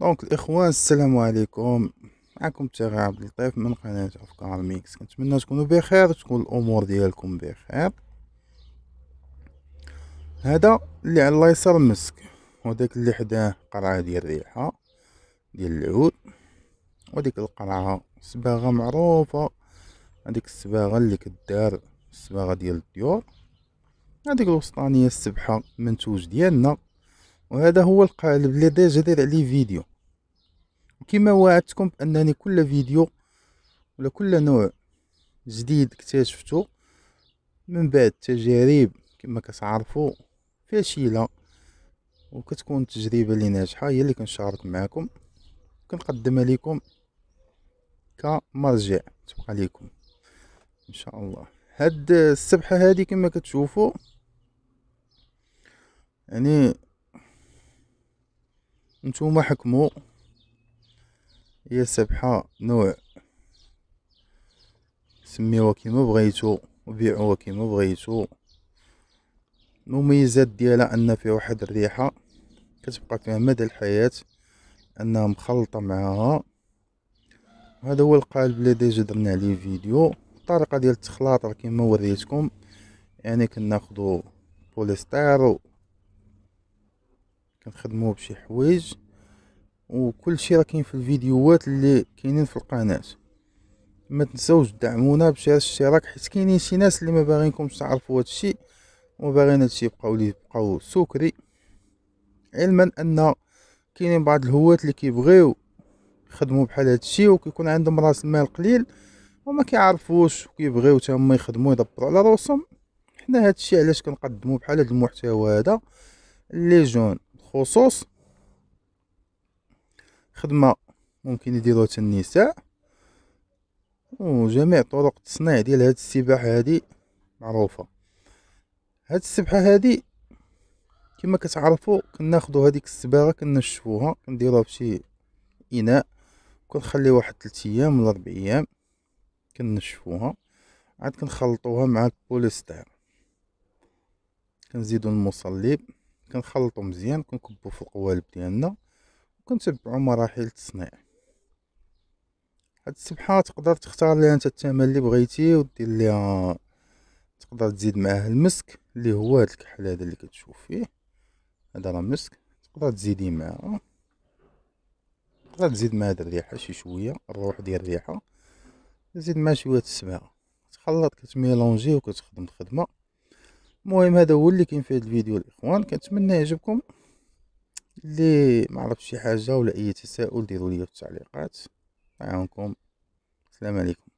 دونك الاخوان السلام عليكم معكم تيغي عبد اللطيف من قناه افكار ميكس كنتمنى تكونوا بخير وتكون الامور ديالكم بخير هذا اللي على اليسار مسك وداك اللي حداه قرعه ديال الريحه ديال العود وديك القرعه صباغه معروفه هذيك الصباغه اللي كدار الصباغه ديال الديور هذيك الوسطانيه السبحه منتوج ديالنا وهذا هو القالب اللي ديجا داير عليه فيديو كما وعدتكم بانني كل فيديو ولا كل نوع جديد اكتشفته من بعد تجارب كما كتعرفوا فاشله وكتكون التجربه اللي ناجحه هي اللي كنشارك معكم كنقدمها لكم كمرجع تبقى لكم ان شاء الله هاد السبحه هادي كما كتشوفوا يعني نتوما حكموا هي السبحة نوع سميوها كيما بغيتو وبيعوها كيما بغيتو المميزات ديالها ان فيها واحد الريحة كتبقى فيها مدى الحياة انها مخلطة معاها هذا هو القالب اللي ديجا درنا عليه فيديو الطريقة ديال التخلاط راه كيما وريتكم يعني كناخدو بوليستير كنخدموه بشي حوايج وكل شيء راه كاين في الفيديوهات اللي كاينين في القناه ما تنساوش تدعمونا بشير الاشتراك حيت كاينين شي ناس اللي ما باغينكمش تعرفوا هذا الشيء وباغيين هذا الشيء يبقاو لي يبقاو سكري علما ان كاينين بعض الهواة اللي كيبغيو يخدموا بحال هذا الشيء وكيكون عندهم راس المال قليل وما كيعرفوش كيبغيو حتى هما يخدموا يدبروا على راسهم حنا هذا الشيء علاش كنقدموا بحال هذا المحتوى هذا لي جون خصوص خدمه ممكن يديروها حتى النساء وجميع طرق التصنيع ديال هاد السباحه هادي معروفه هاد السبحه هادي كما كتعرفوا كناخذوا هذيك الصباغه كنشفوها كنديروها فشي اناء كنخليو واحد 3 ايام ولا 4 ايام كنشفوها عاد كنخلطوها مع البوليستير كنزيدو المصلب كنخلطو مزيان كنكبو في القوالب ديالنا كنتبعو مراحل التصنيع هاد السبحة تقدر تختار ليها انت الثمن اللي بغيتي ودير ليها تقدر تزيد معاه المسك اللي هو هاد الكحل هذا اللي كتشوف فيه هذا راه مسك تقدر تزيدي معاه تقدر تزيد معاه هاد الريحة شي شوية الروح ديال الريحة تزيد معاه شوية السبعة تخلط كتميلونجي وكتخدم الخدمة المهم هذا هو اللي كاين في هاد الفيديو الاخوان كنتمنى يعجبكم اللي ما عرفت شي حاجه ولا اي تساؤل ديروا لي في التعليقات معاونكم السلام عليكم